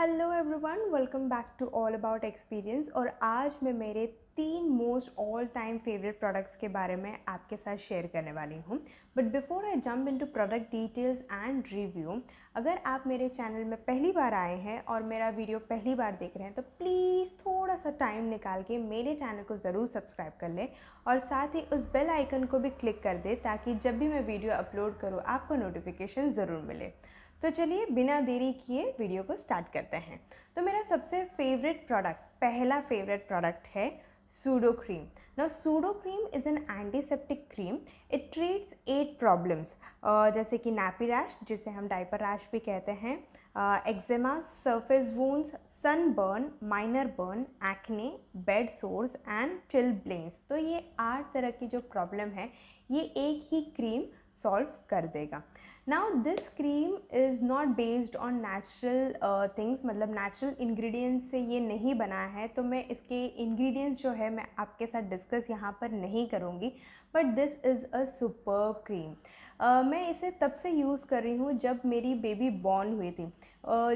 hello everyone welcome back to all about experience और आज मैं मेरे तीन most all time favourite products के बारे में आपके साथ शेयर करने वाली हूँ but before I jump in to product details and review अगर आप मेरे चैनल में पहली बार आए हैं और मेरा वीडियो पहली बार देख रहे हैं तो प्लीज़ थोड़ा सा टाइम निकाल के मेरे चैनल को ज़रूर सब्सक्राइब कर लें और साथ ही उस बेल आइकन को भी क्लिक कर दें ताकि जब भी मैं वीडियो अपलोड करूँ आपको नोटिफिकेशन ज़रूर मिले तो चलिए बिना देरी किए वीडियो को स्टार्ट करते हैं तो मेरा सबसे फेवरेट प्रोडक्ट पहला फेवरेट प्रोडक्ट है सूडो क्रीम ना Sudocrem is an antiseptic cream it treats eight problems जैसे कि नैपी रैश जिसे हम डाइपर रैश भी कहते हैं eczema surface wounds sunburn minor burn acne bed sores and chilblains तो ये आठ तरह की जो प्रॉब्लम है ये एक ही क्रीम सॉल्व कर देगा now this cream is not based on natural things मतलब natural ingredients से ये नहीं बना है तो मैं इसके ingredients जो है मैं आपके साथ discuss यहाँ पर नहीं करूँगी but this is a superb cream मैं इसे तब से यूज़ कर रही हूँ जब मेरी बेबी बॉर्न हुई थी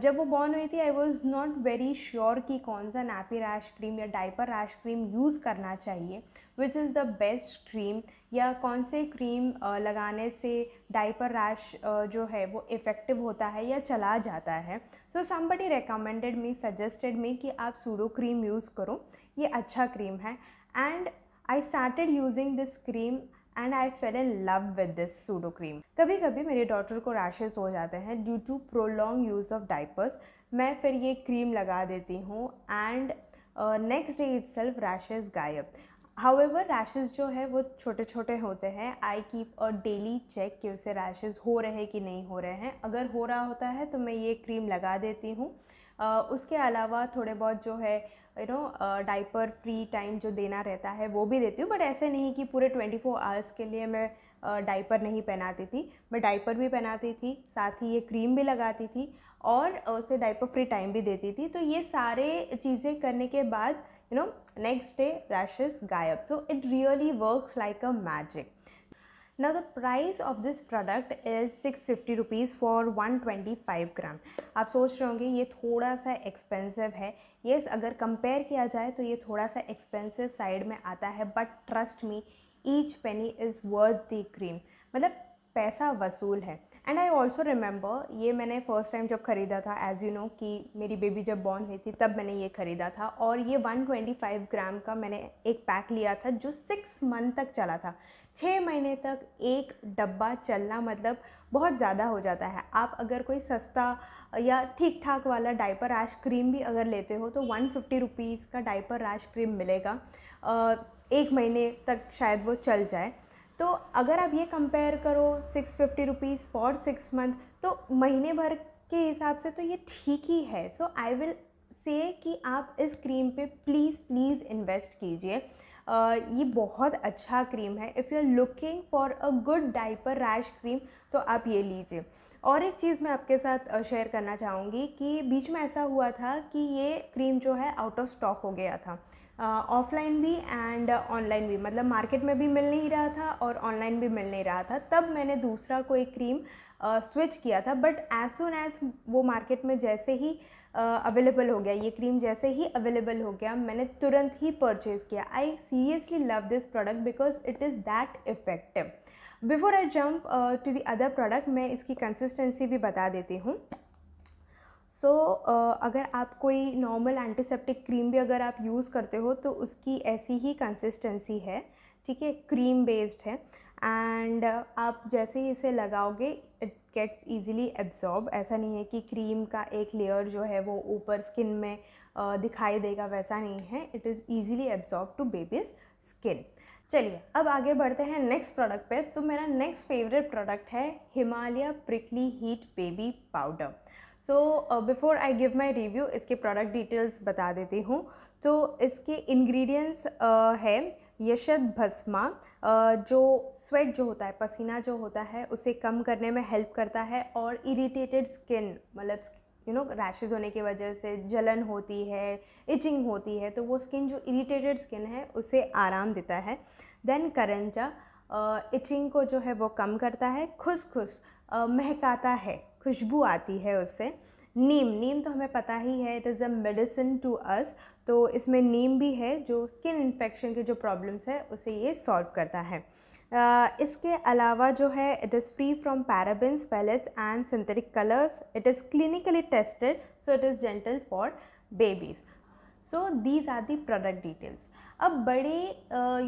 जब वो बॉर्न हुई थी I was not very sure कि कौन सा नैपी रैश क्रीम या डाइपर रैश क्रीम यूज़ करना चाहिए which is the best cream या कौन से क्रीम लगाने से डाइपर रैश जो है वो इफ़ेक्टिव होता है या चला जाता है so somebody recommended me suggested me कि आप सूडो क्रीम यूज़ करो ये अच्छा क्रीम है and I started using this cream and I fell in love with this Sudocrem कभी कभी मेरे डॉटर को रैशेज हो जाते हैं due to prolong use of diapers मैं फिर ये क्रीम लगा देती हूँ and next day itself rashes गायब हाउएवर रैशेज़ जो है वो छोटे छोटे होते हैं I keep a daily check कि उसे रैशेज़ हो रहे कि नहीं हो रहे हैं अगर हो रहा होता है तो मैं ये क्रीम लगा देती हूँ uh, उसके अलावा थोड़े बहुत जो है you know diaper free time जो देना रहता है वो भी देती हूँ बट ऐसे नहीं कि पूरे ट्वेंटी फोर आवर्स के लिए मैं डाइपर नहीं पहनाती थी मैं डाइपर भी पहनाती थी साथ ही ये क्रीम भी लगाती थी और उसे डाइपर फ्री टाइम भी देती थी तो ये सारे चीज़ें करने के बाद you know next day rashes गायब so it really works like a magic the price of this product is six fifty rupees for one twenty five gram आप सोच रहे होंगे ये थोड़ा सा एक्सपेंसिव है येस yes, अगर कंपेयर किया जाए तो ये थोड़ा सा एक्सपेंसिव साइड में आता है but trust me each penny is worth the cream मतलब पैसा वसूल है एंड आई ऑल्सो रिमेंबर ये मैंने फ़र्स्ट टाइम जब ख़रीदा था एज़ यू नो कि मेरी बेबी जब बॉर्न हुई थी तब मैंने ये ख़रीदा था और ये 125 ग्राम का मैंने एक पैक लिया था जो सिक्स मंथ तक चला था छः महीने तक एक डब्बा चलना मतलब बहुत ज़्यादा हो जाता है आप अगर कोई सस्ता या ठीक ठाक वाला डायपर रैश क्रीम भी अगर लेते हो तो वन फिफ्टी रुपीज़ का डाइपर रैश क्रीम मिलेगा एक महीने तक शायद वो चल जाए तो अगर आप ये कंपेयर करो six fifty rupees for six month तो महीने भर के हिसाब से तो ये ठीक ही है सो आई विल से कि आप इस क्रीम पे प्लीज़ प्लीज़ इन्वेस्ट कीजिए ये बहुत अच्छा क्रीम है if you are looking for a good diaper rash cream तो आप ये लीजिए और एक चीज़ मैं आपके साथ शेयर करना चाहूँगी कि बीच में ऐसा हुआ था कि ये क्रीम जो है आउट ऑफ स्टॉक हो गया था ऑफ़लाइन भी एंड ऑनलाइन भी मतलब मार्केट में भी मिल नहीं रहा था और ऑनलाइन भी मिल नहीं रहा था तब मैंने दूसरा कोई क्रीम स्विच किया था बट एज सुन एज वो मार्केट में जैसे ही अवेलेबल uh, हो गया ये क्रीम जैसे ही अवेलेबल हो गया मैंने तुरंत ही परचेज़ किया I seriously love this product because it is that effective before I jump to the other product मैं इसकी कंसिस्टेंसी भी बता देती हूँ सो so, uh, अगर आप कोई नॉर्मल एंटीसेप्टिक क्रीम भी अगर आप यूज़ करते हो तो उसकी ऐसी ही कंसिस्टेंसी है ठीक है क्रीम बेस्ड है एंड uh, आप जैसे ही इसे लगाओगे इट गेट्स ईजिली एब्जॉर्ब ऐसा नहीं है कि क्रीम का एक लेयर जो है वो ऊपर स्किन में uh, दिखाई देगा वैसा नहीं है it is easily absorb to baby's skin चलिए अब आगे बढ़ते हैं नेक्स्ट प्रोडक्ट पे तो मेरा नेक्स्ट फेवरेट प्रोडक्ट है Himalaya prickly heat baby powder so before I give my review इसके प्रोडक्ट डिटेल्स बता देती हूँ तो इसके इन्ग्रीडियंट्स uh, है यशद भस्मा uh, जो स्वेट जो होता है पसीना जो होता है उसे कम करने में हेल्प करता है और इरीटेटेड स्किन मतलब यू नो रैशेज़ होने की वजह से जलन होती है इचिंग होती है तो वो स्किन जो इरीटेटेड स्किन है उसे आराम देता है देन करंजा इचिंग uh, को जो है वो कम करता है खुश खुश महकाता है खुशबू आती है उससे नीम नीम तो हमें पता ही है it is a medicine to us तो इसमें नीम भी है जो स्किन इन्फेक्शन के जो प्रॉब्लम्स है उसे ये सॉल्व करता है uh, इसके अलावा जो है it is free from parabens phthalates and synthetic colours it is clinically tested so it is gentle for babies so these are the product details अब बड़े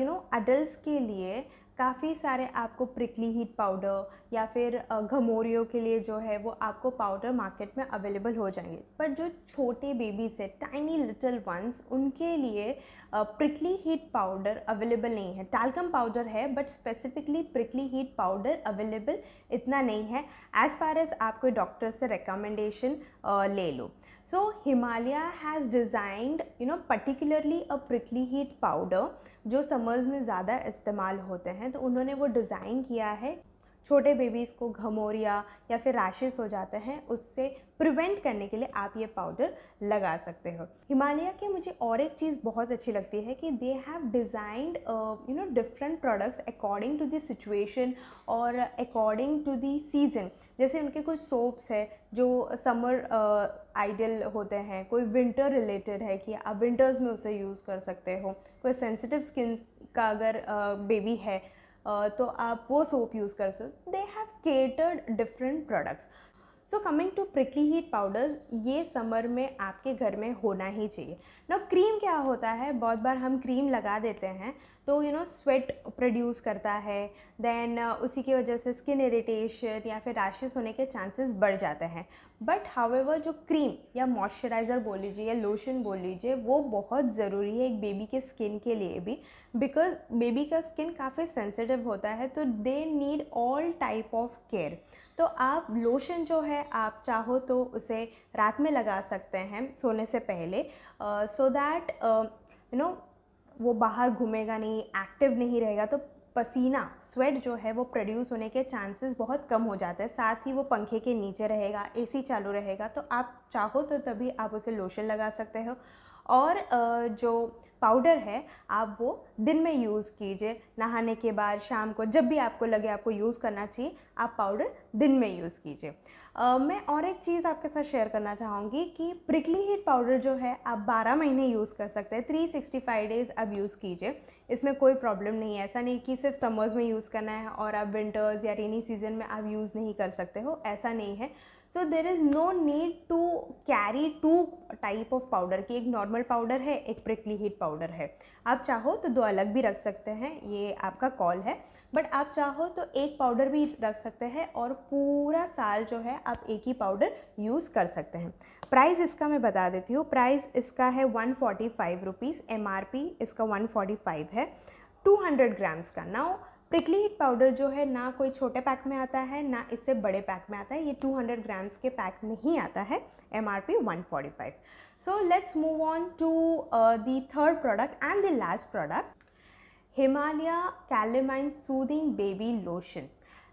यू नो अडल्ट के लिए काफ़ी सारे आपको प्रिकली हीट पाउडर या फिर घमोरियों के लिए जो है वो आपको पाउडर मार्केट में अवेलेबल हो जाएंगे पर जो छोटे बेबीज़ है टाइनी लिटिल वंस उनके लिए प्रिकली हीट पाउडर अवेलेबल नहीं है टालकम पाउडर है but specifically prickly heat powder available इतना नहीं है एज़ फार एज़ आप कोई डॉक्टर से रिकमेंडेशन ले लो so Himalaya has designed you know particularly a prickly heat powder जो समर्स में ज़्यादा इस्तेमाल होते हैं हैं तो उन्होंने वो डिज़ाइन किया है छोटे बेबीज़ को घमोरिया या फिर रैशेस हो जाते हैं उससे प्रिवेंट करने के लिए आप ये पाउडर लगा सकते हो हिमालय के मुझे और एक चीज़ बहुत अच्छी लगती है कि they have designed you know different products according to the situation और अकॉर्डिंग टू दी सीज़न जैसे उनके कुछ सोप्स है जो समर आइडल uh, होते हैं कोई विंटर रिलेटेड है कि आप विंटर्स में उसे यूज़ कर सकते हो कोई सेंसिटिव स्किन का अगर बेबी uh, है तो आप वो सोप यूज़ कर सकते they have catered different products so coming to prickly heat powder ये समर में आपके घर में होना ही चाहिए ना क्रीम क्या होता है बहुत बार हम क्रीम लगा देते हैं तो यू नो स्वेट प्रोड्यूस करता है देन uh, उसी की वजह से स्किन इरिटेशन या फिर रैशेस होने के चांसेस बढ़ जाते हैं बट हावेवर जो क्रीम या मॉइस्चराइज़र बोल लीजिए या लोशन बोल लीजिए वो बहुत ज़रूरी है एक बेबी के स्किन के लिए भी बिकॉज बेबी का स्किन काफ़ी सेंसिटिव होता है तो they need all type of care तो आप लोशन जो है आप चाहो तो उसे रात में लगा सकते हैं सोने से पहले सो दैट यू नो वो बाहर घूमेगा नहीं एक्टिव नहीं रहेगा तो पसीना स्वेट जो है वो प्रोड्यूस होने के चांसेस बहुत कम हो जाते हैं साथ ही वो पंखे के नीचे रहेगा एसी चालू रहेगा तो आप चाहो तो तभी आप उसे लोशन लगा सकते हो और जो पाउडर है आप वो दिन में यूज़ कीजिए नहाने के बाद शाम को जब भी आपको लगे आपको यूज़ करना चाहिए आप पाउडर दिन में यूज़ कीजिए Uh, मैं और एक चीज़ आपके साथ शेयर करना चाहूँगी कि प्रिकली हीट पाउडर जो है आप 12 महीने यूज़ कर सकते हैं 365 डेज़ आप यूज़ कीजिए इसमें कोई प्रॉब्लम नहीं है ऐसा नहीं कि सिर्फ समर्स में यूज़ करना है और आप विंटर्स या रेनी सीजन में आप यूज़ नहीं कर सकते हो ऐसा नहीं है so there is no need to carry two type of powder की एक नॉर्मल पाउडर है एक प्रिकली हीट पाउडर है आप चाहो तो दो अलग भी रख सकते हैं ये आपका कॉल है बट आप चाहो तो एक पाउडर भी रख सकते हैं और पूरा साल जो है आप एक ही पाउडर यूज़ कर सकते हैं प्राइस इसका मैं बता देती हूँ प्राइस इसका है one forty five rupees M R P इसका वन फोर्टी फाइव है टू हंड्रेड ग्राम्स का नाउ प्रिकली हीट पाउडर जो है ना कोई छोटे पैक में आता है ना इससे बड़े पैक में आता है ये 200 ग्राम्स के पैक में ही आता है M R P one forty five so let's move on to the third product and the last product Himalaya calamine soothing baby lotion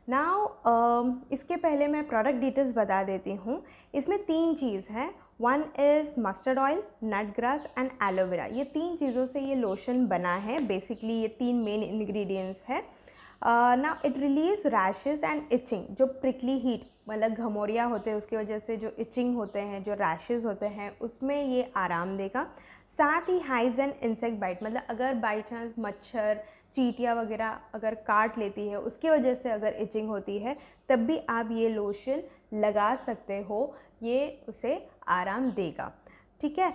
now इसके पहले मैं प्रोडक्ट डिटेल्स बता देती हूँ इसमें तीन चीज़ है one is mustard oil nut grass and aloe vera ये तीन चीज़ों से ये लोशन बना है बेसिकली ये तीन मेन इन्ग्रीडियंट्स है ना it relieves rashes and itching जो प्रिकली हीट मतलब घमोरिया होते हैं उसकी वजह से जो इचिंग होते हैं जो रैशेज़ होते हैं उसमें ये आराम देगा साथ ही हाइज एंड इंसेक्ट बाइट मतलब अगर बाई चांस मच्छर चीटिया वगैरह अगर काट लेती है उसकी वजह से अगर इचिंग होती है तब भी आप ये लोशन लगा सकते हो ये उसे आराम देगा ठीक है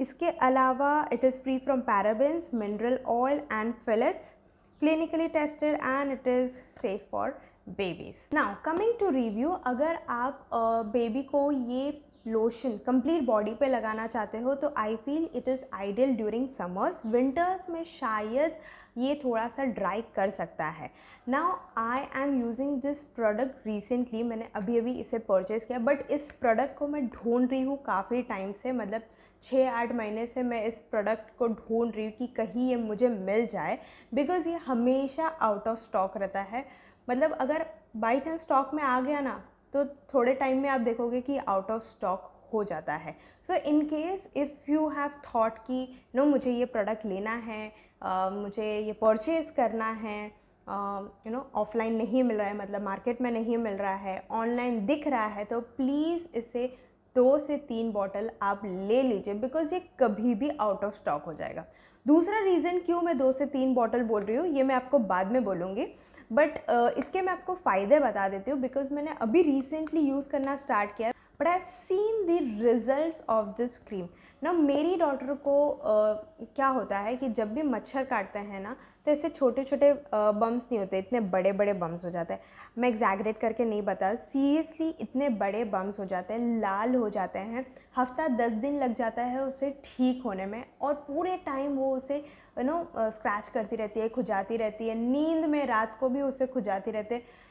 इसके अलावा it is free from parabens mineral oil and phthalates clinically tested and it is safe for babies now coming to review अगर आप बेबी uh, को ये लोशन कंप्लीट बॉडी पे लगाना चाहते हो तो I feel it is ideal during summers winters में शायद ये थोड़ा सा ड्राई कर सकता है now I am using this product recently मैंने अभी अभी इसे परचेज़ किया बट इस प्रोडक्ट को मैं ढूंढ रही हूँ काफ़ी टाइम से मतलब छः आठ महीने से मैं इस प्रोडक्ट को ढूंढ रही हूँ कि कहीं ये मुझे मिल जाए बिकॉज़ ये हमेशा आउट ऑफ स्टॉक रहता है मतलब अगर बाई चांस स्टॉक में आ गया ना तो थोड़े टाइम में आप देखोगे कि आउट ऑफ स्टॉक हो जाता है so in case if you have thought कि नो मुझे ये प्रोडक्ट लेना है uh, मुझे ये परचेज़ करना है यू नो ऑफलाइन नहीं मिल रहा है मतलब मार्केट में नहीं मिल रहा है ऑनलाइन दिख रहा है तो प्लीज़ इसे दो से तीन बॉटल आप ले लीजिए बिकॉज़ ये कभी भी आउट ऑफ स्टॉक हो जाएगा दूसरा रीज़न क्यों मैं दो से तीन बॉटल बोल रही हूँ ये मैं आपको बाद में बोलूँगी बट uh, इसके मैं आपको फ़ायदे बता देती हूँ बिकॉज़ मैंने अभी रिसेंटली यूज़ करना स्टार्ट किया but I have seen the result of this cream ना मेरी डॉटर को आ, क्या होता है कि जब भी मच्छर काटते हैं ना तो ऐसे छोटे छोटे बम्स नहीं होते इतने बड़े बड़े बम्स हो जाते हैं मैं एग्जैगरेट करके नहीं बता सीरियसली इतने बड़े बम्स हो जाते हैं लाल हो जाते हैं हफ्ता दस दिन लग जाता है उसे ठीक होने में और पूरे टाइम वो उसे यू नो स्क्रैच करती रहती है खुजाती रहती है नींद में रात को भी उसे खुजाती रहती है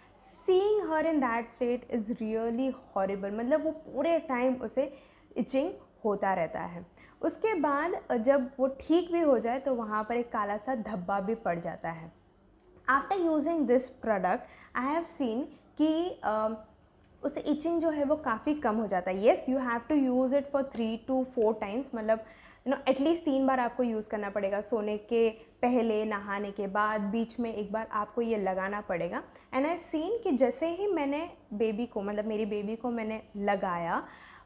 seeing her in that state is really horrible मतलब वो पूरे टाइम उसे इचिंग होता रहता है उसके बाद जब वो ठीक भी हो जाए तो वहाँ पर एक काला सा धब्बा भी पड़ जाता है after using this product I have seen कि उसे इचिंग जो है वो काफ़ी कम हो जाता है yes you have to use it for three to four times मतलब यू नो एटलीस्ट तीन बार आपको यूज़ करना पड़ेगा सोने के पहले नहाने के बाद बीच में एक बार आपको ये लगाना पड़ेगा एंड आई सीन कि जैसे ही मैंने बेबी को मतलब मेरी बेबी को मैंने लगाया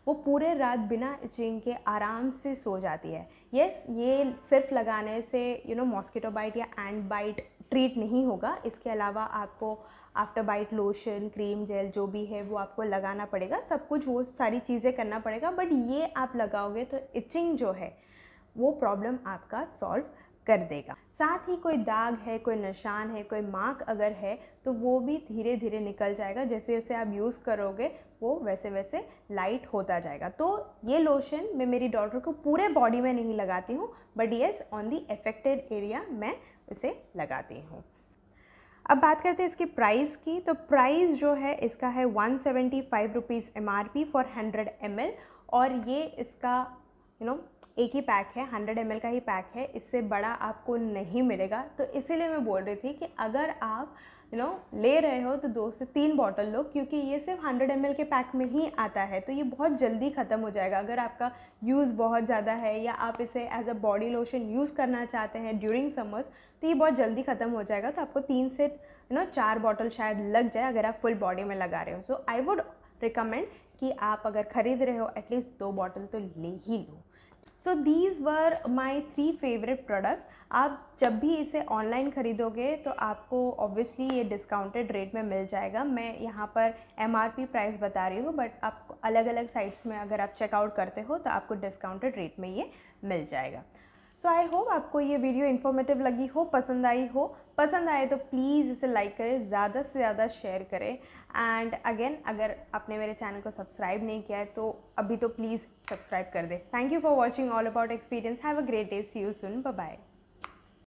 वो पूरे रात बिना इचिंग के आराम से सो जाती है यस yes, ये सिर्फ लगाने से यू नो मॉस्किटो बाइट या एंड बाइट ट्रीट नहीं होगा इसके अलावा आपको after bite lotion cream gel जो भी है वो आपको लगाना पड़ेगा सब कुछ वो सारी चीज़ें करना पड़ेगा बट ये आप लगाओगे तो इचिंग जो है वो प्रॉब्लम आपका सॉल्व कर देगा साथ ही कोई दाग है कोई निशान है कोई मार्क अगर है तो वो भी धीरे धीरे निकल जाएगा जैसे जैसे आप यूज़ करोगे वो वैसे वैसे लाइट होता जाएगा तो ये लोशन मैं मेरी डॉटर को पूरे बॉडी में नहीं लगाती हूँ but yes on the affected area मैं उसे लगाती हूँ अब बात करते हैं इसके प्राइस की तो प्राइस जो है इसका है one seventy five rupees M R P for hundred M L और ये इसका यू नो एक ही पैक है 100 एम का ही पैक है इससे बड़ा आपको नहीं मिलेगा तो इसीलिए मैं बोल रही थी कि अगर आप यू you नो know, ले रहे हो तो दो से तीन बॉटल लो क्योंकि ये सिर्फ 100 एम के पैक में ही आता है तो ये बहुत जल्दी ख़त्म हो जाएगा अगर आपका यूज़ बहुत ज़्यादा है या आप इसे as a body lotion use करना चाहते हैं ड्यूरिंग समर्स तो ये बहुत जल्दी ख़त्म हो जाएगा तो आपको तीन से यू you नो know, चार बॉटल शायद लग जाए अगर आप फुल बॉडी में लगा रहे हो सो आई वुड रिकमेंड कि आप अगर ख़रीद रहे हो एटलीस्ट दो बॉटल तो ले ही लो so these were my three favourite products आप जब भी इसे ऑनलाइन ख़रीदोगे तो आपको ऑब्वियसली ये डिस्काउंटेड रेट में मिल जाएगा मैं यहाँ पर एम आर पी प्राइस बता रही हूँ बट आप अलग अलग साइट्स में अगर आप चेकआउट करते हो तो आपको डिस्काउंटेड रेट में ये मिल जाएगा सो आई होप आपको ये वीडियो इन्फॉर्मेटिव लगी हो पसंद आई हो पसंद आए तो प्लीज़ इसे लाइक करें ज़्यादा से ज़्यादा शेयर करें एंड अगेन अगर आपने मेरे चैनल को सब्सक्राइब नहीं किया है तो अभी तो प्लीज़ सब्सक्राइब कर दें thank you for watching all about experience have a great day see you soon bye